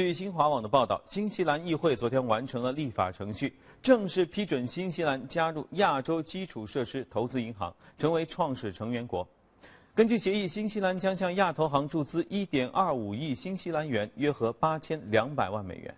据新华网的报道，新西兰议会昨天完成了立法程序，正式批准新西兰加入亚洲基础设施投资银行，成为创始成员国。根据协议，新西兰将向亚投行注资1.25亿新西兰元，约合8200万美元。